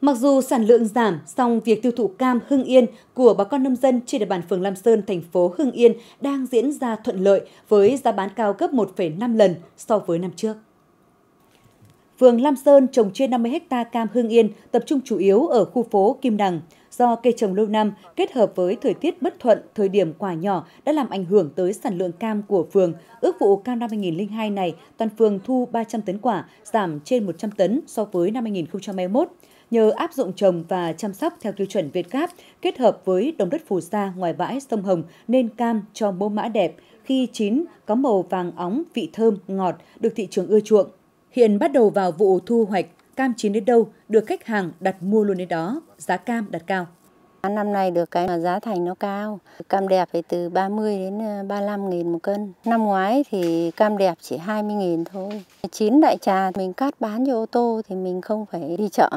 Mặc dù sản lượng giảm, song việc tiêu thụ cam Hưng Yên của bà con nông dân trên địa bàn phường Lam Sơn, thành phố Hưng Yên đang diễn ra thuận lợi với giá bán cao gấp 1,5 lần so với năm trước. Phường Lam Sơn trồng trên 50 hecta cam Hưng Yên tập trung chủ yếu ở khu phố Kim Đằng – do cây trồng lâu năm kết hợp với thời tiết bất thuận, thời điểm quả nhỏ đã làm ảnh hưởng tới sản lượng cam của phường. Ước vụ cam năm 2002 này, toàn phường thu 300 tấn quả, giảm trên 100 tấn so với năm 2021. Nhờ áp dụng trồng và chăm sóc theo tiêu chuẩn Việt Gáp, kết hợp với đồng đất phù sa ngoài bãi sông Hồng nên cam cho mẫu mã đẹp, khi chín có màu vàng óng, vị thơm, ngọt, được thị trường ưa chuộng. Hiện bắt đầu vào vụ thu hoạch, cam chín đến đâu được khách hàng đặt mua luôn đến đó, giá cam đặt cao. Năm nay được cái là giá thành nó cao, cam đẹp thì từ 30 đến 35 ờ, nghìn một cân. Năm ngoái thì cam đẹp chỉ 20 nghìn thôi. Chín đại trà mình cắt bán cho ô tô thì mình không phải đi chợ.